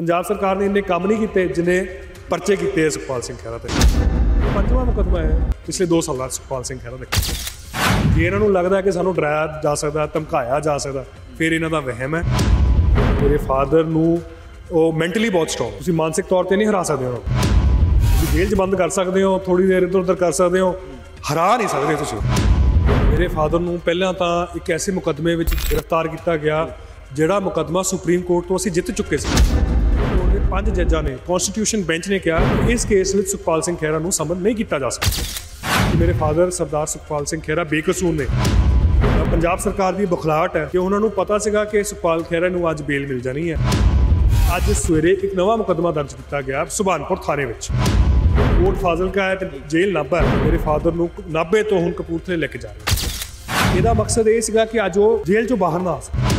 ਪੰਜਾਬ ਸਰਕਾਰ ਨੇ ਇੰਨੇ ਕੰਮ ਨਹੀਂ ਕੀਤੇ ਜਿੰਨੇ ਪਰਚੇ ਕੀਤੇ ਸੁਖਪਾਲ ਸਿੰਘ ਖਹਿਰਾ ਤੇ ਪੰਜਵਾਂ ਮੁਕਦਮਾ ਹੈ ਪਿਛਲੇ 2 ਸਾਲਾਂ ਦਾ ਸੁਖਪਾਲ ਸਿੰਘ ਖਹਿਰਾ ਦੇ ਜੇ ਇਹਨਾਂ ਨੂੰ ਲੱਗਦਾ ਕਿ ਸਾਨੂੰ ਡਰਾਇਆ ਜਾ ਸਕਦਾ ਧਮਕਾਇਆ ਜਾ ਸਕਦਾ ਫਿਰ ਇਹਨਾਂ ਦਾ ਵਹਿਮ ਹੈ ਮੇਰੇ ਫਾਦਰ ਨੂੰ ਉਹ ਮੈਂਟਲੀ ਬਹੁਤ ਸਟਰੋਂਗ ਤੁਸੀਂ ਮਾਨਸਿਕ ਤੌਰ ਤੇ ਨਹੀਂ ਹਰਾ ਸਕਦੇ ਉਹਨਾਂ ਤੁਸੀਂ ਜੇਲ੍ਹ 'ਚ ਬੰਦ ਕਰ ਸਕਦੇ ਹੋ ਥੋੜੀ ਦੇਰ ਇਧਰ ਉਧਰ ਕਰ ਸਕਦੇ ਹੋ ਹਰਾ ਨਹੀਂ ਸਕਦੇ ਤੁਸੀਂ ਮੇਰੇ ਫਾਦਰ ਨੂੰ ਪਹਿਲਾਂ ਤਾਂ ਇੱਕ ਐਸੇ ਮੁਕਦਮੇ ਵਿੱਚ ਗ੍ਰਿਫਤਾਰ ਕੀਤਾ ਗਿਆ ਜਿਹੜਾ ਮੁਕਦਮਾ ਸੁਪਰੀਮ ਕੋਰਟ ਤੋਂ ਅਸੀਂ ਜਿੱਤ ਚੁੱਕੇ ਸੀ ਪੰਜ ਜੱਜਾਂ ਨੇ ਕਨਸਟੀਟਿਊਸ਼ਨ ਬੈਂਚ ਨੇ ਕਿਹਾ ਕਿ ਇਸ ਕੇਸ ਵਿੱਚ ਸੁਖਪਾਲ ਸਿੰਘ ਖੇਰਾ ਨੂੰ ਸਮਨ ਨਹੀਂ ਕੀਤਾ ਜਾ ਸਕਦਾ ਕਿ ਮੇਰੇ ਫਾਦਰ ਸਰਦਾਰ ਸੁਖਪਾਲ ਸਿੰਘ ਖੇਰਾ ਬੇਕਸੂਰ ਨੇ ਪੰਜਾਬ ਸਰਕਾਰ ਦੀ ਬੁਖਲਾਟ ਹੈ ਕਿ ਉਹਨਾਂ ਨੂੰ ਪਤਾ ਸੀਗਾ ਕਿ ਸੁਖਪਾਲ ਖੇਰਾ ਨੂੰ ਅੱਜ ਬੇਲ ਮਿਲ ਜਾਣੀ ਹੈ ਅੱਜ ਸਵੇਰੇ ਇੱਕ ਨਵਾਂ ਮੁਕਦਮਾ ਦਰਜ ਕੀਤਾ ਗਿਆ ਸੁਬਾਨਪੁਰ ਥਾਣੇ ਵਿੱਚ ਕੋਰਟ ਫਾਜ਼ਿਲਕਾ ਹੈ ਤੇ ਜੇਲ੍ਹ ਨਾਭਾ ਮੇਰੇ ਫਾਦਰ ਨੂੰ 90 ਤੋਂ ਹੁਣ ਕਪੂਰਥਲੇ ਲੈ ਕੇ ਜਾ ਰਹੇ ਇਹਦਾ ਮਕਸਦ ਇਹ ਸੀਗਾ ਕਿ ਅੱਜ ਉਹ ਜੇਲ੍ਹ ਚੋਂ ਬਾਹਰ ਨਾ ਆ ਸਕੇ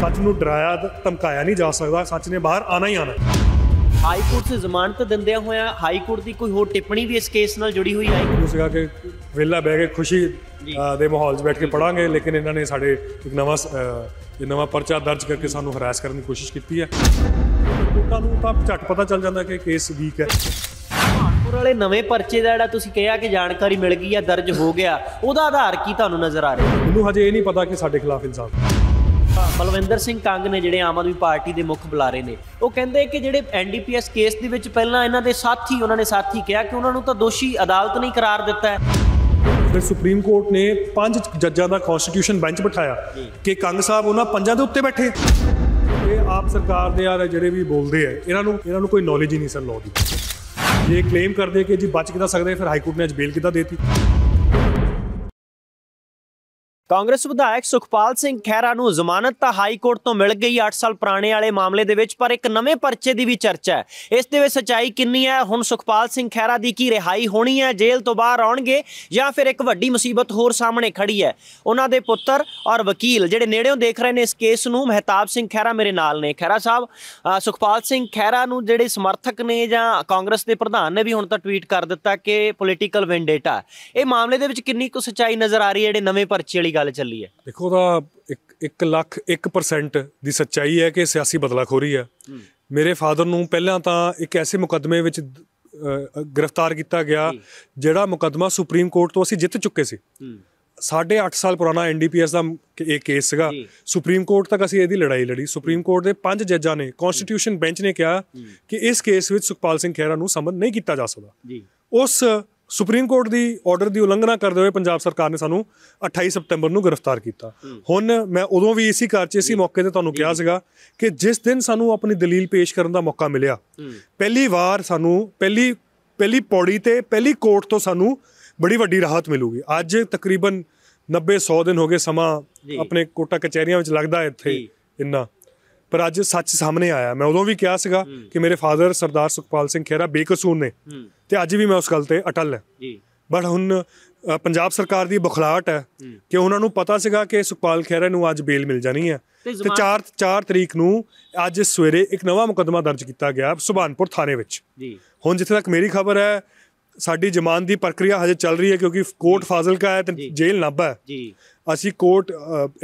ਸੱਚ ਨੂੰ ਡਰਾਇਆ ਧਮਕਾਇਆ ਨਹੀਂ ਜਾ ਸਕਦਾ ਸੱਚ ਨੇ ਬਾਹਰ ਆਣਾ ਹੀ ਆਣਾ ਹਾਈ ਕੋਰਟ ਸੇ ਜ਼ਮਾਨਤ ਦਿੰਦਿਆਂ ਹੋਇਆ ਹਾਈ ਕੋਰਟ ਦੀ ਕੋਈ ਹੋਰ ਟਿੱਪਣੀ ਵੀ ਇਸ ਕੇਸ ਨਾਲ ਜੁੜੀ ਹੋਈ ਹੈ ਮੈਨੂੰ ਸੀਗਾ ਕੇ ਵਿਹਲਾ ਬਹਿ ਕੇ ਖੁਸ਼ੀ ਦੇ ਮਾਹੌਲ 'ਚ ਬੈਠ ਕੇ ਪੜਾਂਗੇ ਲੇਕਿਨ ਇਹਨਾਂ ਨੇ ਸਾਡੇ ਇੱਕ ਨਵਾਂ ਇਹ ਨਵਾਂ ਪਰਚਾ ਦਰਜ ਕਰਕੇ ਸਾਨੂੰ ਹਰਾਸ ਕਰਨ ਦੀ ਕੋਸ਼ਿਸ਼ ਕੀਤੀ ਹੈ ਕੋਰਟਾਂ ਨੂੰ ਤਾਂ ਝਟ ਪਤਾ ਚੱਲ ਜਾਂਦਾ ਕਿ ਕੇਸ ਵੀਕ ਹੈ ਕਾਨਪੁਰ ਵਾਲੇ ਨਵੇਂ ਪਰਚੇ ਦਾ ਜਿਹੜਾ ਤੁਸੀਂ ਕਿਹਾ ਕਿ ਜਾਣਕਾਰੀ ਮਿਲ ਗਈ ਆ ਦਰਜ ਹੋ ਗਿਆ ਉਹਦਾ ਆਧਾਰ ਕੀ ਤੁਹਾਨੂੰ ਨਜ਼ਰ ਆ ਰਿਹਾ ਮੈਨੂੰ ਹਜੇ ਇਹ ਨਹੀਂ ਪਤਾ ਕਿ ਸਾਡੇ ਖਿਲਾਫ ਇਲਜ਼ਾਮ ਬਲਵਿੰਦਰ ਸਿੰਘ ਕੰਗ ਨੇ ਜਿਹੜੇ ਆਮ ਆਦਮੀ ਪਾਰਟੀ ਦੇ ਮੁੱਖ ਬੁਲਾਰੇ ਨੇ ਉਹ ਕਹਿੰਦੇ ਕਿ ਜਿਹੜੇ ਐਨਡੀਪੀਐਸ ਕੇਸ ਦੇ ਵਿੱਚ ਪਹਿਲਾਂ ਇਹਨਾਂ ਦੇ ਸਾਥੀ ਉਹਨਾਂ ਨੇ ਸਾਥੀ ਕਿਹਾ ਕਿ ਉਹਨਾਂ ਨੂੰ ਤਾਂ ਦੋਸ਼ੀ ਅਦਾਲਤ ਨੇ ਇਕਰਾਰ ਦਿੱਤਾ ਹੈ ਫਿਰ ਸੁਪਰੀਮ ਕੋਰਟ ਨੇ ਪੰਜ ਜੱਜਾਂ ਦਾ ਕਨਸਟੀਟਿਊਸ਼ਨ ਬੈਂਚ ਬਿਠਾਇਆ ਕਿ ਕੰਗ ਸਾਹਿਬ ਉਹਨਾਂ ਪੰਜਾਂ ਦੇ ਉੱਤੇ ਬੈਠੇ ਇਹ ਆਪ ਸਰਕਾਰ ਦੇ ਆ ਜਿਹੜੇ ਵੀ ਬੋਲਦੇ ਆ ਇਹਨਾਂ ਨੂੰ ਇਹਨਾਂ ਨੂੰ ਕੋਈ ਨੌਲੇਜ ਹੀ ਨਹੀਂ ਸਰ ਲਾਅ ਦੀ ਜੇ ਕਲੇਮ ਕਰਦੇ ਕਿ ਜੀ ਬਚ ਕਿਦਾ ਸਕਦੇ ਫਿਰ ਹਾਈ ਕੋਰਟ ਨੇ ਅੱਜ ਬੇਲ ਕਿਦਾ ਦੇਤੀ ਕਾਂਗਰਸ ਵਿਧਾਇਕ ਸੁਖਪਾਲ ਸਿੰਘ ਖਹਿਰਾ ਨੂੰ ਜ਼ਮਾਨਤ ਤਾਂ ਹਾਈ ਕੋਰਟ ਤੋਂ ਮਿਲ ਗਈ 8 ਸਾਲ ਪੁਰਾਣੇ ਵਾਲੇ ਮਾਮਲੇ ਦੇ ਵਿੱਚ ਪਰ ਇੱਕ ਨਵੇਂ ਪਰਚੇ ਦੀ ਵੀ ਚਰਚਾ ਹੈ ਇਸ ਦੇ ਵਿੱਚ ਸਚਾਈ ਕਿੰਨੀ ਹੈ ਹੁਣ ਸੁਖਪਾਲ ਸਿੰਘ ਖਹਿਰਾ ਦੀ ਕੀ ਰਿਹਾਈ ਹੋਣੀ ਹੈ ਜੇਲ੍ਹ ਤੋਂ ਬਾਹਰ ਆਉਣਗੇ ਜਾਂ ਫਿਰ ਇੱਕ ਵੱਡੀ ਮੁਸੀਬਤ ਹੋਰ ਸਾਹਮਣੇ ਖੜੀ ਹੈ ਉਹਨਾਂ ਦੇ ਪੁੱਤਰ ਔਰ ਵਕੀਲ ਜਿਹੜੇ ਨੇੜਿਓਂ ਦੇਖ ਰਹੇ ਨੇ ਇਸ ਕੇਸ ਨੂੰ ਮਹਿਤਾਬ ਸਿੰਘ ਖਹਿਰਾ ਮੇਰੇ ਨਾਲ ਨੇ ਖਹਿਰਾ ਸਾਹਿਬ ਸੁਖਪਾਲ ਸਿੰਘ ਖਹਿਰਾ ਨੂੰ ਜਿਹੜੇ ਸਮਰਥਕ ਨੇ ਜਾਂ ਕਾਂਗਰਸ ਦੇ ਪ੍ਰਧਾਨ ਨੇ ਵੀ ਹੁਣ ਤਾਂ ਟਵੀਟ ਕਰ ਦਿੱਤਾ ਕਿ ਪੋਲੀਟੀਕਲ ਵੈਂਡੇਟਾ ਇਹ ਮਾਮਲੇ ਦੇ ਵਿੱਚ ਕਿੰਨੀ ਕੁ ਸਚਾਈ ਨਜ਼ਰ ਆ ਰਹੀ ਹੈ ਜਿਹੜੇ ਨਵੇਂ ਪਰਚੇ ਵਾਲੀ ਗੱਲ ਚੱਲੀ ਹੈ ਦੇਖੋ ਉਹਦਾ 1 ਲੱਖ 1% ਦੀ ਸੱਚਾਈ ਹੈ ਕਿ ਸਿਆਸੀ ਬਦਲਾਖੋਰੀ ਹੈ ਮੇਰੇ ਫਾਦਰ ਨੂੰ ਪਹਿਲਾਂ ਤਾਂ ਇੱਕ ਐਸੇ ਮੁਕਦਮੇ ਵਿੱਚ ਗ੍ਰਿਫਤਾਰ ਕੀਤਾ ਗਿਆ ਜਿਹੜਾ ਮੁਕਦਮਾ ਸੁਪਰੀਮ ਕੋਰਟ ਤੋਂ ਅਸੀਂ ਜਿੱਤ ਚੁੱਕੇ ਸੀ ਸਾਢੇ 8 ਸਾਲ ਪੁਰਾਣਾ ਐਨਡੀਪੀਐਸ ਦਾ ਇੱਕ ਕੇਸ ਸੀਗਾ ਸੁਪਰੀਮ ਕੋਰਟ ਤੱਕ ਅਸੀਂ ਇਹਦੀ ਲੜਾਈ ਲੜੀ ਸੁਪਰੀਮ ਕੋਰਟ ਦੇ ਪੰਜ ਜੱਜਾਂ ਨੇ ਕਨਸਟੀਟਿਊਸ਼ਨ ਬੈਂਚ ਨੇ ਕਿਹਾ ਕਿ ਇਸ ਕੇਸ ਵਿੱਚ ਸੁਖਪਾਲ ਸਿੰਘ ਖਹਿਰਾ ਨੂੰ ਸਮਨ ਨਹੀਂ ਕੀਤਾ ਜਾ ਸਕਦਾ ਉਸ ਸੁਪਰੀਮ ਕੋਰਟ ਦੀ ਆਰਡਰ ਦੀ ਉਲੰਘਣਾ ਕਰਦੇ ਹੋਏ ਪੰਜਾਬ ਸਰਕਾਰ ਨੇ ਸਾਨੂੰ 28 ਸਪਟੈਂਬਰ ਨੂੰ ਗ੍ਰਿਫਤਾਰ ਕੀਤਾ ਹੁਣ ਮੈਂ ਉਦੋਂ ਵੀ ਇਸੇ ਕਾਰਚ 'ਚ ਇਸੇ ਮੌਕੇ ਤੇ ਤੁਹਾਨੂੰ ਕਿਹਾ ਸੀਗਾ ਕਿ ਜਿਸ ਦਿਨ ਸਾਨੂੰ ਆਪਣੀ ਦਲੀਲ ਪੇਸ਼ ਕਰਨ ਦਾ ਮੌਕਾ ਮਿਲਿਆ ਪਹਿਲੀ ਵਾਰ ਸਾਨੂੰ ਪਹਿਲੀ ਪਹਿਲੀ ਪੌੜੀ ਤੇ ਪਹਿਲੀ ਕੋਰਟ ਤੋਂ ਸਾਨੂੰ ਬੜੀ ਵੱਡੀ ਰਾਹਤ ਮਿਲੂਗੀ ਅੱਜ ਤਕਰੀਬਨ 90 100 ਦਿਨ ਹੋ ਗਏ ਸਮਾਂ ਆਪਣੇ ਕੋਟਾ ਕਚਹਿਰੀਆਂ ਵਿੱਚ ਲੱਗਦਾ ਇੱਥੇ ਇੰਨਾ ਪਰ ਅੱਜ ਸੱਚ ਸਾਹਮਣੇ ਆਇਆ ਮੈਂ ਉਦੋਂ ਵੀ ਕਿਹਾ ਸੀਗਾ ਕਿ ਮੇਰੇ ਫਾਦਰ ਸਰਦਾਰ ਸੁਖਪਾਲ ਸਿੰਘ ਖੇਰਾ ਬੇਕਸੂਰ ਨੇ ਤੇ ਅੱਜ ਵੀ ਮੈਂ ਉਸ ਗੱਲ ਤੇ ਅਟਲ ਹਾਂ ਜੀ ਬਟ ਹੁਣ ਪੰਜਾਬ ਸਰਕਾਰ ਦੀ ਬਖਲਾਟ ਹੈ ਕਿ ਉਹਨਾਂ ਨੂੰ ਪਤਾ ਸੀਗਾ ਕਿ ਸੁਖਪਾਲ ਖੇਰਾ ਨੂੰ ਅੱਜ ਬੇਲ ਮਿਲ ਜਾਣੀ ਹੈ ਤੇ 4 4 ਤਰੀਕ ਨੂੰ ਅੱਜ ਸਵੇਰੇ ਇੱਕ ਨਵਾਂ ਮੁਕਦਮਾ ਦਰਜ ਕੀਤਾ ਗਿਆ ਸੁਭਾਨਪੁਰ ਥਾਣੇ ਵਿੱਚ ਜੀ ਹੁਣ ਜਿੱਥੇ ਤੱਕ ਮੇਰੀ ਖਬਰ ਹੈ ਸਾਡੀ ਜ਼ਮਾਨ ਦੀ ਪ੍ਰਕਿਰਿਆ ਹਜੇ ਚੱਲ ਰਹੀ ਹੈ ਕਿਉਂਕਿ ਕੋਰਟ ਫਾਜ਼ਿਲਕਾ ਹੈ ਤੇ ਜੇਲ੍ਹ ਨਾਭਾ ਹੈ ਜੀ ਅਸੀਂ ਕੋਰਟ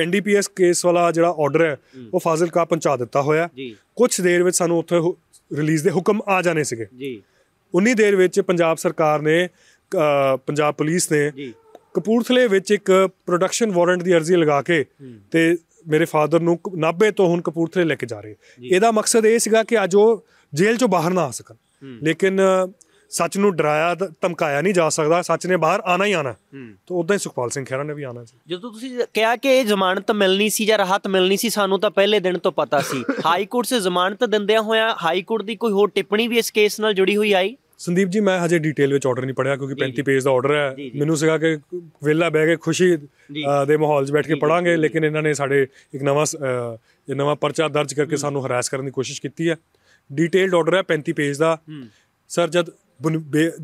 ਐਨਡੀਪੀਐਸ ਕੇਸ ਵਾਲਾ ਜਿਹੜਾ ਆਰਡਰ ਹੈ ਉਹ ਫਾਜ਼ਿਲਕਾ ਪਹੁੰਚਾ ਦਿੱਤਾ ਹੋਇਆ ਕੁਝ ਦੇਰ ਵਿੱਚ ਸਾਨੂੰ ਉੱਥੇ ਰਿਲੀਜ਼ ਦੇ ਹੁਕਮ ਆ ਜਾਣੇ ਸੀਗੇ ਜੀ ਉਨੀ ਦੇਰ ਵਿੱਚ ਪੰਜਾਬ ਸਰਕਾਰ ਨੇ ਪੰਜਾਬ ਪੁਲਿਸ ਨੇ ਕਪੂਰਥਲੇ ਵਿੱਚ ਇੱਕ ਪ੍ਰੋਡਕਸ਼ਨ ਵਾਰੰਟ ਦੀ ਅਰਜ਼ੀ ਲਗਾ ਕੇ ਤੇ ਮੇਰੇ ਫਾਦਰ ਨੂੰ ਨਾਭੇ ਤੋਂ ਹੁਣ ਕਪੂਰਥਲੇ ਲੈ ਕੇ ਜਾ ਰਹੇ ਇਹਦਾ ਮਕਸਦ ਇਹ ਸੀਗਾ ਕਿ ਅੱਜ ਉਹ ਜੇਲ੍ਹ ਚੋਂ ਬਾਹਰ ਨਾ ਆ ਸਕਣ ਲੇਕਿਨ ਸੱਚ ਨੂੰ ਡਰਾਇਆ ਧਮਕਾਇਆ ਨਹੀਂ ਜਾ ਸਕਦਾ ਸੱਚ ਨੇ ਬਾਹਰ ਆਣਾ ਹੀ ਆਣਾ ਤਾਂ ਉਦਾਂ ਹੀ ਸੁਖਪਾਲ ਸਿੰਘ ਖਹਿਰਾ ਨੇ ਵੀ ਆਣਾ ਸੀ ਜਦੋਂ ਤੁਸੀਂ ਕਿਹਾ ਕਿ ਇਹ ਜ਼ਮਾਨਤ ਮਿਲਣੀ ਸੀ ਜਾਂ ਰਾਹਤ ਮਿਲਣੀ ਸੀ ਸਾਨੂੰ ਤਾਂ ਪਹਿਲੇ ਦਿਨ ਤੋਂ ਪਤਾ ਸੀ ਹਾਈ ਕੋਰਟ ਸੇ ਜ਼ਮਾਨਤ ਦਿੰਦਿਆਂ ਹੋਇਆ ਹਾਈ ਕੋਰਟ ਦੀ ਕੋਈ ਹੋਰ ਟਿੱਪਣੀ ਵੀ ਇਸ ਕੇਸ ਨਾਲ ਜੁੜੀ ਹੋਈ ਆਈ ਸੰਦੀਪ ਜੀ ਮੈਂ ਹਜੇ ਡਿਟੇਲ ਵਿੱਚ ਆਰਡਰ ਨਹੀਂ ਪੜਿਆ ਕਿਉਂਕਿ 35 ਪੇਜ ਦਾ ਆਰਡਰ ਹੈ ਮੈਨੂੰ ਸਿਗਾ ਕਿ ਵਿਹਲਾ ਬਹਿ ਕੇ ਖੁਸ਼ੀ ਦੇ ਮਾਹੌਲ 'ਚ ਬੈਠ ਕੇ ਪੜਾਂਗੇ ਲੇਕਿਨ ਇਹਨਾਂ ਨੇ ਸਾਡੇ ਇੱਕ ਨਵਾਂ ਇਹ ਨਵਾਂ ਪਰਚਾ ਦਰਜ ਕਰਕੇ ਸਾਨੂੰ ਹਰਾਸ ਕਰਨ ਦੀ ਕੋਸ਼ਿਸ਼ ਕੀਤੀ ਹੈ ਡਿਟੇਲਡ ਆਰਡਰ ਹੈ 35 ਪੇਜ ਦਾ ਸਰ ਜਦ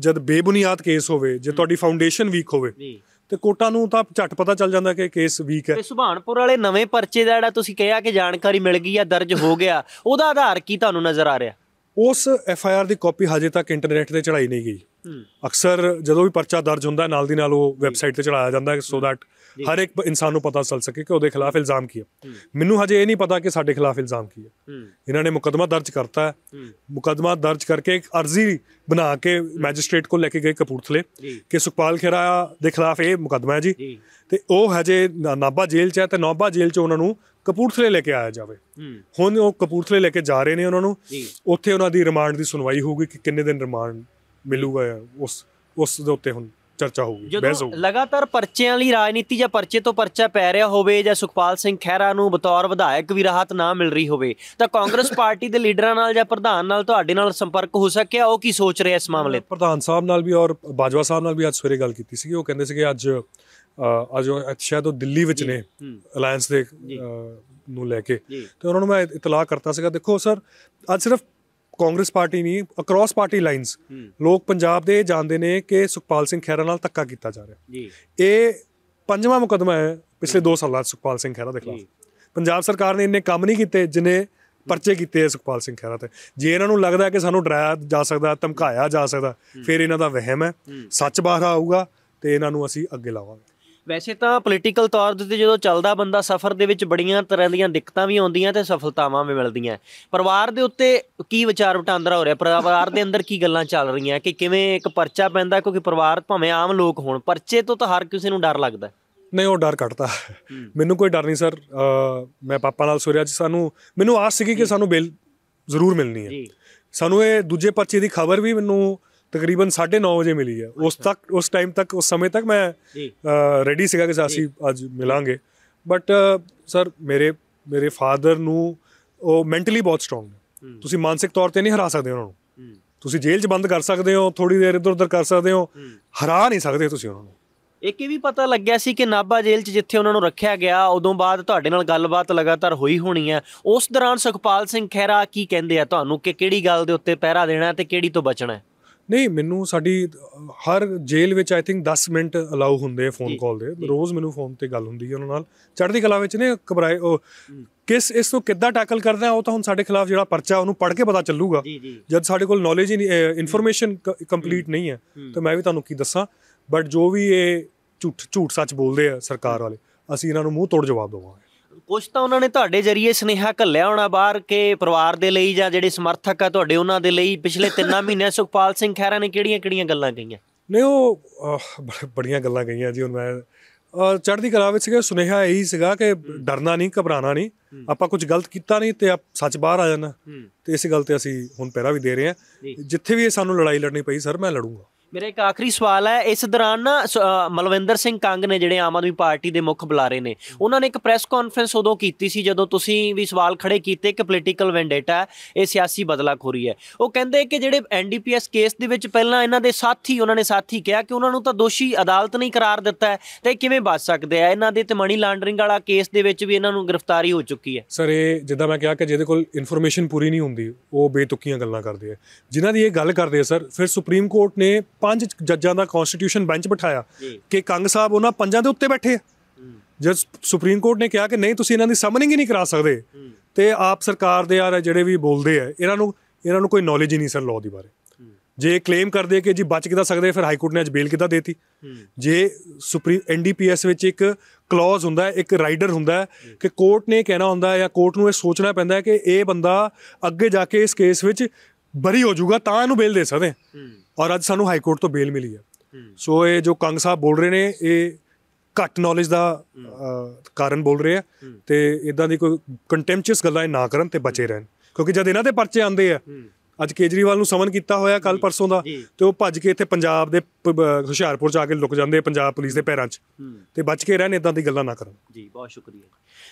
ਜਦ ਬੇਬੁਨਿਆਦ ਕੇਸ ਹੋਵੇ ਜੇ ਤੁਹਾਡੀ ਫਾਊਂਡੇਸ਼ਨ ਵੀਕ ਹੋਵੇ ਤੇ ਕੋਟਾ ਨੂੰ ਤਾਂ ਝਟ ਪਤਾ ਚੱਲ ਜਾਂਦਾ ਕਿ ਕੇਸ ਵੀਕ ਹੈ ਤੇ ਸੁਭਾਨਪੁਰ ਵਾਲੇ ਨਵੇਂ ਪਰਚੇ ਦਾ ਜਿਹੜਾ ਤੁਸੀਂ ਕਿਹਾ ਕਿ ਜਾਣਕਾਰੀ ਮਿਲ ਗਈ ਆ ਦਰਜ ਹੋ ਗਿਆ ਉਹਦਾ ਆਧਾਰ ਕੀ ਤੁਹਾਨੂੰ ਨਜ਼ਰ ਆ ਰਿਹਾ ਉਸ ਐਫ ਆਈ ਆਰ ਦੀ ਕਾਪੀ ਹਜੇ ਤੱਕ ਇੰਟਰਨੈਟ ਤੇ ਚੜਾਈ ਨਹੀਂ ਗਈ ਅਕਸਰ ਜਦੋਂ ਵੀ ਪਰਚਾ ਦਰਜ ਹੁੰਦਾ ਨਾਲ ਦੀ ਨਾਲ ਉਹ ਵੈਬਸਾਈਟ ਤੇ ਚੜਾਇਆ ਜਾਂਦਾ ਸੋ ਦੈਟ ਹਰ ਇੱਕ ਇਨਸਾਨ ਨੂੰ ਪਤਾ ਚੱਲ ਸਕੇ ਕਿ ਉਹਦੇ ਖਿਲਾਫ ਇਲਜ਼ਾਮ ਕੀ ਹੈ ਮੈਨੂੰ ਹਜੇ ਇਹ ਨਹੀਂ ਪਤਾ ਕਿ ਸਾਡੇ ਖਿਲਾਫ ਇਲਜ਼ਾਮ ਕੀ ਹੈ ਇਹਨਾਂ ਨੇ ਮੁਕਦਮਾ ਦਰਜ ਕਰਤਾ ਹੈ ਮੁਕਦਮਾ ਦਰਜ ਕਰਕੇ ਇੱਕ ਅਰਜ਼ੀ ਬਣਾ ਕੇ ਮੈਜਿਸਟ੍ਰੇਟ ਕੋਲ ਲੈ ਕੇ ਗਏ ਕਪੂਰਥਲੇ ਕਿ ਸੁਖਪਾਲ ਖੇਰਾ ਦੇ ਖਿਲਾਫ ਇਹ ਮੁਕਦਮਾ ਹੈ ਜੀ ਤੇ ਉਹ ਹਜੇ ਨਾਬਾ ਜੇਲ੍ਹ 'ਚ ਹੈ ਤੇ ਨਾਬਾ ਜੇਲ੍ਹ 'ਚ ਉਹਨਾਂ ਨੂੰ ਕਪੂਰਥਲੇ ਲੈ ਕੇ ਆਇਆ ਜਾਵੇ ਹੁਣ ਉਹ ਕਪੂਰਥਲੇ ਲੈ ਕੇ ਜਾ ਰਹੇ ਨੇ ਉਹਨਾਂ ਨੂੰ ਉੱਥੇ ਉਹਨਾਂ ਦੀ ਰਿਮਾਂਡ ਦੀ ਸੁਣਵਾਈ ਹੋਊਗੀ ਕਿ ਕਿੰਨੇ ਦਿਨ ਰਿਮਾਂਡ ਮਿਲੂਗਾ ਉਸ ਉਸ ਦੇ ਉੱਤੇ ਹੁਣ ਚਰਚਾ ਹੋਊਗੀ ਬਹਿਸ ਹੋਊਗੀ ਲਗਾਤਾਰ ਪਰਚਿਆਂ ਲਈ ਰਾਜਨੀਤੀ ਜਾਂ ਪਰਚੇ ਤੋਂ ਪਰਚਾ ਪੈ ਰਿਹਾ ਹੋਵੇ ਜਾਂ ਸੁਖਪਾਲ ਸਿੰਘ ਖਹਿਰਾ ਨੂੰ ਬਤੌਰ ਵਿਧਾਇਕ ਵੀ ਰਾਹਤ ਨਾ ਮਿਲ ਰਹੀ ਹੋਵੇ ਤਾਂ ਕਾਂਗਰਸ ਪਾਰਟੀ ਦੇ ਲੀਡਰਾਂ ਨਾਲ ਜਾਂ ਪ੍ਰਧਾਨ ਨਾਲ ਤੁਹਾਡੇ ਨਾਲ ਸੰਪਰਕ ਹੋ ਸਕਿਆ ਉਹ ਕੀ ਸੋਚ ਰਿਹਾ ਇਸ ਮਾਮਲੇ ਪ੍ਰਧਾਨ ਸਾਹਿਬ ਨਾਲ ਵੀ ਔਰ ਬਾਜਵਾ ਸਾਹਿਬ ਨਾਲ ਵੀ ਅੱਜ ਸਵੇਰੇ ਗੱਲ ਕੀਤੀ ਸੀਗੀ ਉਹ ਕਹਿੰਦੇ ਸੀਗੇ ਅੱਜ ਅੱਜ ਸ਼ਾਇਦ ਉਹ ਦਿੱਲੀ ਵਿੱਚ ਨੇ ਅਲਾਈਅੰਸ ਦੇ ਨੂੰ ਲੈ ਕੇ ਤੇ ਉਹਨਾਂ ਨੂੰ ਮੈਂ ਇਤਲਾਹ ਕਰਤਾ ਸੀਗਾ ਦੇਖੋ ਸਰ ਅੱਜ ਸਿਰਫ ਕਾਂਗਰਸ ਪਾਰਟੀ ਨਹੀਂ ਅਕ੍ਰੋਸ ਪਾਰਟੀ ਲਾਈਨਸ ਲੋਕ ਪੰਜਾਬ ਦੇ ਜਾਣਦੇ ਨੇ ਕਿ ਸੁਖਪਾਲ ਸਿੰਘ ਖੈਰਾ ਨਾਲ ਧੱਕਾ ਕੀਤਾ ਜਾ ਰਿਹਾ ਜੀ ਇਹ ਪੰਜਵਾਂ ਮੁਕਦਮਾ ਹੈ ਪਿਛਲੇ 2 ਸਾਲਾਂ ਸੁਖਪਾਲ ਸਿੰਘ ਖੈਰਾ ਦੇ ਖਿਲਾਫ ਪੰਜਾਬ ਸਰਕਾਰ ਨੇ ਇੰਨੇ ਕੰਮ ਨਹੀਂ ਕੀਤੇ ਜਿਨੇ ਪਰਚੇ ਕੀਤੇ ਸੁਖਪਾਲ ਸਿੰਘ ਖੈਰਾ ਤੇ ਜੇ ਇਹਨਾਂ ਨੂੰ ਲੱਗਦਾ ਕਿ ਸਾਨੂੰ ਡਰਾਇਆ ਜਾ ਸਕਦਾ ਧਮਕਾਇਆ ਜਾ ਸਕਦਾ ਫਿਰ ਇਹਨਾਂ ਦਾ ਵਹਿਮ ਹੈ ਸੱਚ ਬਾਹਰ ਆਊਗਾ ਤੇ ਇਹਨਾਂ ਨੂੰ ਅਸੀਂ ਅੱਗੇ ਲਾਵਾਂਗੇ ਵੈਸੇ ਤਾਂ ਪੋਲੀਟੀਕਲ ਤੌਰ ਤੇ ਜਦੋਂ ਚੱਲਦਾ ਬੰਦਾ ਸਫ਼ਰ ਦੇ ਵਿੱਚ ਬੜੀਆਂ ਤਰ੍ਹਾਂ ਦੀਆਂ ਦਿੱਕਤਾਂ ਵੀ ਆਉਂਦੀਆਂ ਤੇ ਸਫਲਤਾਵਾਂ ਵੀ ਮਿਲਦੀਆਂ ਪਰਿਵਾਰ ਦੇ ਉੱਤੇ ਕੀ ਵਿਚਾਰ ਵਟਾਂਦਰਾ ਹੋ ਰਿਹਾ ਪਰਿਵਾਰ ਦੇ ਅੰਦਰ ਕੀ ਗੱਲਾਂ ਚੱਲ ਰਹੀਆਂ ਕਿ ਕਿਵੇਂ ਇੱਕ ਪਰਚਾ ਪੈਂਦਾ ਕਿਉਂਕਿ ਪਰਿਵਾਰ ਭਾਵੇਂ ਆਮ ਲੋਕ ਹੋਣ ਪਰਚੇ ਤੋਂ ਤਾਂ ਹਰ ਕਿਸੇ ਨੂੰ ਡਰ ਲੱਗਦਾ ਨਹੀਂ ਉਹ ਡਰ ਕੱਟਦਾ ਮੈਨੂੰ ਕੋਈ ਡਰ ਨਹੀਂ ਸਰ ਮੈਂ ਪਾਪਾ ਨਾਲ ਸੁਰਿਆ ਜੀ ਸਾਨੂੰ ਮੈਨੂੰ ਆਸ ਸੀ ਕਿ ਸਾਨੂੰ ਬਿੱਲ ਜ਼ਰੂਰ ਮਿਲਣੀ ਹੈ ਸਾਨੂੰ ਇਹ ਦੂਜੇ ਪਰਚੇ ਦੀ ਖਬਰ ਵੀ ਮੈਨੂੰ ਤਕਰੀਬਨ 9:30 ਵਜੇ ਮਿਲੀ ਹੈ ਉਸ ਤੱਕ ਉਸ ਟਾਈਮ ਤੱਕ ਉਸ ਸਮੇਂ ਤੱਕ ਮੈਂ ਰੈਡੀ ਸੀਗਾ ਕਿ ਸਾਸੀ ਅੱਜ ਮਿਲਾਂਗੇ ਬਟ ਸਰ ਮੇਰੇ ਮੇਰੇ ਫਾਦਰ ਨੂੰ ਉਹ ਮੈਂਟਲੀ ਬਹੁਤ ਸਟਰੋਂਗ ਹੈ ਤੁਸੀਂ ਮਾਨਸਿਕ ਤੌਰ ਤੇ ਨਹੀਂ ਹਰਾ ਸਕਦੇ ਉਹਨਾਂ ਨੂੰ ਤੁਸੀਂ ਜੇਲ੍ਹ 'ਚ ਬੰਦ ਕਰ ਸਕਦੇ ਹੋ ਥੋੜੀ ਦੇਰ ਇਧਰ ਉਧਰ ਕਰ ਸਕਦੇ ਹੋ ਹਰਾ ਨਹੀਂ ਸਕਦੇ ਤੁਸੀਂ ਉਹਨਾਂ ਨੂੰ ਇੱਕ ਇਹ ਵੀ ਪਤਾ ਲੱਗਿਆ ਸੀ ਕਿ ਨਾਬਾ ਜੇਲ੍ਹ 'ਚ ਜਿੱਥੇ ਉਹਨਾਂ ਨੂੰ ਰੱਖਿਆ ਗਿਆ ਉਦੋਂ ਬਾਅਦ ਤੁਹਾਡੇ ਨਾਲ ਗੱਲਬਾਤ ਲਗਾਤਾਰ ਹੋਈ ਹੋਣੀ ਹੈ ਉਸ ਦੌਰਾਨ ਸੁਖਪਾਲ ਸਿੰਘ ਖਹਿਰਾ ਕੀ ਕਹਿੰਦੇ ਆ ਤੁਹਾਨੂੰ ਕਿ ਕਿਹੜੀ ਗੱਲ ਦੇ ਉੱਤੇ ਪਹਿਰਾ ਦੇਣਾ ਤੇ ਕਿਹੜੀ ਤੋਂ ਬਚਣਾ ਹੈ ਨਹੀਂ ਮੈਨੂੰ ਸਾਡੀ ਹਰ ਜੇਲ੍ਹ ਵਿੱਚ ਆਈ ਥਿੰਕ 10 ਮਿੰਟ ਅਲਾਉ ਹੁੰਦੇ ਆ ਫੋਨ ਕਾਲ ਦੇ ਰੋਜ਼ ਮੈਨੂੰ ਫੋਨ ਤੇ ਗੱਲ ਹੁੰਦੀ ਹੈ ਉਹਨਾਂ ਨਾਲ ਚੜ੍ਹਦੀ ਕਲਾ ਵਿੱਚ ਨੇ ਘਬਰਾਏ ਕਿਸ ਇਸ ਨੂੰ ਕਿੱਦਾਂ ਟੈਕਲ ਕਰਦੇ ਆ ਉਹ ਤਾਂ ਹੁਣ ਸਾਡੇ ਖਿਲਾਫ ਜਿਹੜਾ ਪਰਚਾ ਉਹਨੂੰ ਪੜ੍ਹ ਕੇ ਪਤਾ ਚੱਲੂਗਾ ਜਦ ਸਾਡੇ ਕੋਲ ਨੌਲੇਜ ਹੀ ਨਹੀਂ ਇਨਫੋਰਮੇਸ਼ਨ ਕੰਪਲੀਟ ਨਹੀਂ ਹੈ ਤਾਂ ਮੈਂ ਵੀ ਤੁਹਾਨੂੰ ਕੀ ਦੱਸਾਂ ਬਟ ਜੋ ਵੀ ਇਹ ਝੂਠ ਝੂਠ ਸੱਚ ਬੋਲਦੇ ਆ ਸਰਕਾਰ ਵਾਲੇ ਅਸੀਂ ਇਹਨਾਂ ਨੂੰ ਮੂੰਹ ਤੋੜ ਜਵਾਬ ਦਵਾਂਗੇ ਕੁਝ ਤਾਂ ਉਹਨਾਂ ਨੇ ਤੁਹਾਡੇ ਜ਼ਰੀਏ ਸਨੇਹਾ ਘੱਲਿਆ ਹੋਣਾ ਬਾਹਰ ਕਿ ਪਰਿਵਾਰ ਦੇ ਲਈ ਜਾਂ ਜਿਹੜੇ ਸਮਰਥਕ ਆ ਤੁਹਾਡੇ ਉਹਨਾਂ ਦੇ ਲਈ ਪਿਛਲੇ 3 ਮਹੀਨੇ ਸੁਖਪਾਲ ਸਿੰਘ ਖਹਿਰਾ ਨੇ ਕਿਹੜੀਆਂ-ਕਿਹੜੀਆਂ ਗੱਲਾਂ ਕਹੀਆਂ ਨਹੀਂ ਉਹ ਬੜੀਆਂ ਗੱਲਾਂ ਕਹੀਆਂ ਜੀ ਹੁਣ ਮੈਂ ਚੜ੍ਹਦੀ ਕਲਾ ਵਿੱਚ ਸੀਗਾ ਸੁਨੇਹਾ ਇਹੀ ਸੀਗਾ ਕਿ ਡਰਨਾ ਨਹੀਂ ਘਬਰਾਣਾ ਨਹੀਂ ਆਪਾਂ ਕੁਝ ਗਲਤ ਕੀਤਾ ਨਹੀਂ ਤੇ ਸੱਚ ਬਾਹਰ ਆ ਜਾਣਾ ਤੇ ਇਸ ਗੱਲ ਤੇ ਅਸੀਂ ਹੁਣ ਪਹਿਰਾ ਵੀ ਦੇ ਰਹੇ ਹਾਂ ਜਿੱਥੇ ਵੀ ਇਹ ਸਾਨੂੰ ਲੜਾਈ ਲੜਨੀ ਪਈ ਸਰ ਮੈਂ ਲੜੂੰਗਾ ਮੇਰਾ ਇੱਕ ਆਖਰੀ ਸਵਾਲ ਹੈ ਇਸ ਦੌਰਾਨ ਨਾ ਮਲਵਿੰਦਰ ਸਿੰਘ ਕੰਗ ਨੇ ਜਿਹੜੇ ਆਮ ਆਦਮੀ ਪਾਰਟੀ ਦੇ ਮੁੱਖ ਬੁਲਾਰੇ ਨੇ ਉਹਨਾਂ ਨੇ ਇੱਕ ਪ੍ਰੈਸ ਕਾਨਫਰੰਸ ਉਦੋਂ ਕੀਤੀ ਸੀ ਜਦੋਂ ਤੁਸੀਂ ਵੀ ਸਵਾਲ ਖੜੇ ਕੀਤੇ ਕਿ ਪੋਲੀਟੀਕਲ ਵੈਂਡੇਟਾ ਇਹ ਸਿਆਸੀ ਬਦਲਾਖੋਰੀ ਹੈ ਉਹ ਕਹਿੰਦੇ ਕਿ ਜਿਹੜੇ ਐਨਡੀਪੀਐਸ ਕੇਸ ਦੇ ਵਿੱਚ ਪਹਿਲਾਂ ਇਹਨਾਂ ਦੇ ਸਾਥੀ ਉਹਨਾਂ ਨੇ ਸਾਥੀ ਕਿਹਾ ਕਿ ਉਹਨਾਂ ਨੂੰ ਤਾਂ ਦੋਸ਼ੀ ਅਦਾਲਤ ਨਹੀਂ ਕਰਾਰ ਦਿੱਤਾ ਹੈ ਤੇ ਕਿਵੇਂ ਬਚ ਸਕਦੇ ਆ ਇਹਨਾਂ ਦੇ ਤੇ ਮਨੀ ਲਾਂਡਰਿੰਗ ਵਾਲਾ ਕੇਸ ਦੇ ਵਿੱਚ ਵੀ ਇਹਨਾਂ ਨੂੰ ਗ੍ਰਿਫਤਾਰੀ ਹੋ ਚੁੱਕੀ ਹੈ ਸਰ ਇਹ ਜਿੱਦਾਂ ਮੈਂ ਕਿਹਾ ਕਿ ਜਿਹਦੇ ਕੋਲ ਇਨਫੋਰਮੇਸ਼ਨ ਪੂਰੀ ਨਹੀਂ ਹੁੰਦੀ ਉਹ ਬੇਤੁਕੀਆਂ ਗੱਲਾਂ ਕਰਦੇ ਆ ਜਿਨ੍ਹਾਂ ਦੀ ਇਹ ਗੱਲ ਕਰਦੇ ਆ ਸਰ ਫਿਰ ਸੁਪਰੀਮ ਕੋਰਟ ਨੇ ਪੰਜ ਜੱਜਾਂ ਦਾ ਕਨਸਟੀਟਿਊਸ਼ਨ ਬੈਂਚ ਬਿਠਾਇਆ ਕਿ ਕੰਗ ਸਾਹਿਬ ਉਹਨਾਂ ਪੰਜਾਂ ਦੇ ਉੱਤੇ ਬੈਠੇ ਆ ਜਦ ਸੁਪਰੀਮ ਕੋਰਟ ਨੇ ਕਿਹਾ ਕਿ ਨਹੀਂ ਤੁਸੀਂ ਇਹਨਾਂ ਦੀ ਸਮਨਿੰਗ ਹੀ ਨਹੀਂ ਕਰਾ ਸਕਦੇ ਤੇ ਆਪ ਸਰਕਾਰ ਦੇ ਆ ਜਿਹੜੇ ਵੀ ਬੋਲਦੇ ਆ ਇਹਨਾਂ ਨੂੰ ਇਹਨਾਂ ਨੂੰ ਕੋਈ ਨੌਲੇਜ ਹੀ ਨਹੀਂ ਸਰ ਲਾਅ ਦੀ ਬਾਰੇ ਜੇ ਕਲੇਮ ਕਰਦੇ ਕਿ ਜੀ ਬਚ ਕਿਦਾ ਸਕਦੇ ਫਿਰ ਹਾਈ ਕੋਰਟ ਨੇ ਅੱਜ ਬੇਲ ਕਿਦਾ ਦੇਤੀ ਜੇ ਸੁਪਰੀਮ ਐਨਡੀਪੀਐਸ ਵਿੱਚ ਇੱਕ ਕਲੌਜ਼ ਹੁੰਦਾ ਹੈ ਇੱਕ ਰਾਈਡਰ ਹੁੰਦਾ ਹੈ ਕਿ ਕੋਰਟ ਨੇ ਕਹਿਣਾ ਹੁੰਦਾ ਹੈ ਜਾਂ ਕੋਰਟ ਨੂੰ ਇਹ ਸੋਚਣਾ ਪੈਂਦਾ ਹੈ ਕਿ ਇਹ ਬੰਦਾ ਅੱਗੇ ਜਾ ਕੇ ਇਸ ਕੇਸ ਵਿੱਚ ਬਰੀ ਹੋ ਜਾਊਗਾ ਤਾਂ ਇਹਨੂੰ ਬੇਲ ਦੇ ਸਕਦੇ ਔਰ ਅੱਜ ਸਾਨੂੰ ਹਾਈ ਕੋਰਟ ਤੋਂ ਬੇਲ ਮਿਲੀ ਹੈ ਸੋ ਇਹ ਜੋ ਕੰਗ ਸਾਹਿਬ ਬੋਲ ਰਹੇ ਨੇ ਇਹ ਘੱਟ ਨੌਲੇਜ ਦਾ ਕਾਰਨ ਬੋਲ ਰਹੇ ਆ ਤੇ ਇਦਾਂ ਦੀ ਕੋਈ ਕੰਟੈਂਪਚਸ ਗੱਲਾਂ ਨਾ ਕਰਨ ਤੇ ਬਚੇ ਰਹਿਣ ਕਿਉਂਕਿ ਜਦ ਇਹਨਾਂ ਦੇ ਪਰਚੇ ਆਉਂਦੇ ਆ ਅੱਜ ਕੇਜਰੀਵਾਲ ਨੂੰ ਸਮਨ ਕੀਤਾ ਹੋਇਆ ਕੱਲ ਪਰਸੋਂ ਦਾ ਤੇ ਉਹ ਭੱਜ ਕੇ ਇੱਥੇ ਪੰਜਾਬ ਦੇ ਹੁਸ਼ਿਆਰਪੁਰ ਜਾ ਕੇ ਲੁਕ ਜਾਂਦੇ ਪੰਜਾਬ ਪੁਲਿਸ ਦੇ ਪੈਰਾਂ 'ਚ ਤੇ ਬਚ ਕੇ ਰਹਿਣ ਇਦਾਂ ਦੀ ਗੱਲਾਂ ਨਾ ਕਰਨ ਜੀ ਬਹੁਤ ਸ਼ੁਕਰੀਆ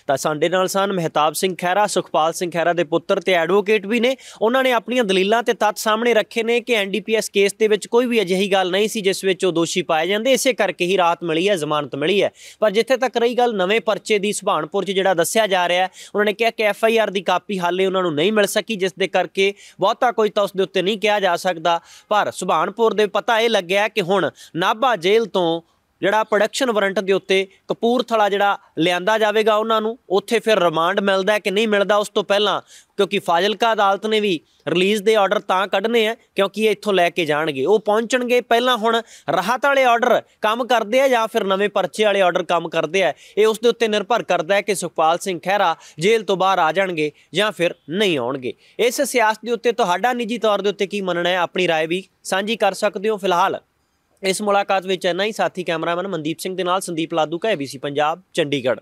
ਤਾਂ ਸਾਡੇ ਨਾਲ ਸਨ ਮਹਿਤਾਬ ਸਿੰਘ ਖੈਰਾ ਸੁਖਪਾਲ ਸਿੰਘ ਖੈਰਾ ਦੇ ਪੁੱਤਰ ਤੇ ਐਡਵੋਕੇਟ ਵੀ ਨੇ ਉਹਨਾਂ ਨੇ ਆਪਣੀਆਂ ਦਲੀਲਾਂ ਤੇ ਤੱਥ ਸਾਹਮਣੇ ਰੱਖੇ ਨੇ ਕਿ ਐਨਡੀਪੀਐਸ ਕੇਸ ਦੇ ਵਿੱਚ ਕੋਈ ਵੀ ਅਜਿਹੀ ਗੱਲ ਨਹੀਂ ਸੀ ਜਿਸ ਵਿੱਚ ਉਹ ਦੋਸ਼ੀ ਪਾਏ ਜਾਂਦੇ ਇਸੇ ਕਰਕੇ ਹੀ ਰਾਤ ਮਿਲੀ ਹੈ ਜ਼ਮਾਨਤ ਮਿਲੀ ਹੈ ਪਰ ਜਿੱਥੇ ਤੱਕ ਰਹੀ ਗੱਲ ਨਵੇਂ ਪਰਚੇ ਦੀ ਸੁਭਾਨਪੁਰ 'ਚ ਜਿਹੜਾ ਦੱਸਿਆ ਜਾ ਰਿਹਾ ਉਹਨਾਂ ਨੇ ਕਿਹਾ ਕਿ ਐਫਆਈਆਰ ਦੀ ਕਾਪੀ ਹਾਲੇ ਉਹਨਾਂ ਨੂੰ ਨਹੀਂ ਮਿਲ ਸਕੀ ਜਿਸ ਦੇ ਕਰਕੇ ਬਹੁਤਾ ਕੁਝ ਤਾਂ ਉਸ ਦੇ ਉੱਤੇ ਨਹੀਂ ਕਿਹਾ ਜਾ ਸਕਦਾ ਪਰ ਸੁਭਾਨਪੁਰ ਦੇ ਪਤਾ ਇਹ ਲੱਗਿਆ ਕਿ ਹੁਣ ਨਾਭਾ ਜੇਲ੍ਹ ਤੋਂ ਜਿਹੜਾ ਪ੍ਰੋਡਕਸ਼ਨ ਵਾਰੰਟ ਦੇ ਉੱਤੇ ਕਪੂਰਥਲਾ ਜਿਹੜਾ ਲਿਆਂਦਾ ਜਾਵੇਗਾ ਉਹਨਾਂ ਨੂੰ ਉੱਥੇ ਫਿਰ ਰਿਮਾਂਡ ਮਿਲਦਾ ਕਿ ਨਹੀਂ ਮਿਲਦਾ ਉਸ ਤੋਂ ਪਹਿਲਾਂ ਕਿਉਂਕਿ ਫਾਜ਼ਿਲਕਾ ਅਦਾਲਤ ਨੇ ਵੀ ਰਿਲੀਜ਼ ਦੇ ਆਰਡਰ ਤਾਂ ਕੱਢਨੇ ਆ ਕਿਉਂਕਿ ਇਹ ਇੱਥੋਂ ਲੈ ਕੇ ਜਾਣਗੇ ਉਹ ਪਹੁੰਚਣਗੇ ਪਹਿਲਾਂ ਹੁਣ ਰਾਹਤ ਵਾਲੇ ਆਰਡਰ ਕੰਮ ਕਰਦੇ ਆ ਜਾਂ ਫਿਰ ਨਵੇਂ ਪਰਚੇ ਵਾਲੇ ਆਰਡਰ ਕੰਮ ਕਰਦੇ ਆ ਇਹ ਉਸ ਦੇ ਉੱਤੇ ਨਿਰਭਰ ਕਰਦਾ ਹੈ ਕਿ ਸੁਖਪਾਲ ਸਿੰਘ ਖਹਿਰਾ ਜੇਲ੍ਹ ਤੋਂ ਬਾਹਰ ਆ ਜਾਣਗੇ ਜਾਂ ਫਿਰ ਨਹੀਂ ਆਉਣਗੇ ਇਸ ਸਿਆਸਤ ਦੇ ਉੱਤੇ ਤੁਹਾਡਾ ਨਿੱਜੀ ਤੌਰ ਦੇ ਉੱਤੇ ਕੀ ਮੰਨਣਾ ਹੈ ਆਪਣੀ رائے ਵੀ ਸਾਂਝੀ ਕਰ ਸਕਦੇ ਹੋ ਫਿਲਹਾਲ ਇਸ ਮੁਲਾਕਾਤ ਵਿੱਚ ਐਨਆਈ ਸਾਥੀ ਕੈਮਰਾਮੈਨ ਮਨਦੀਪ ਸਿੰਘ ਦੇ ਨਾਲ ਸੰਦੀਪ ਲਾਦੂ ਕਾ ਐਬੀਸੀ ਪੰਜਾਬ ਚੰਡੀਗੜ੍ਹ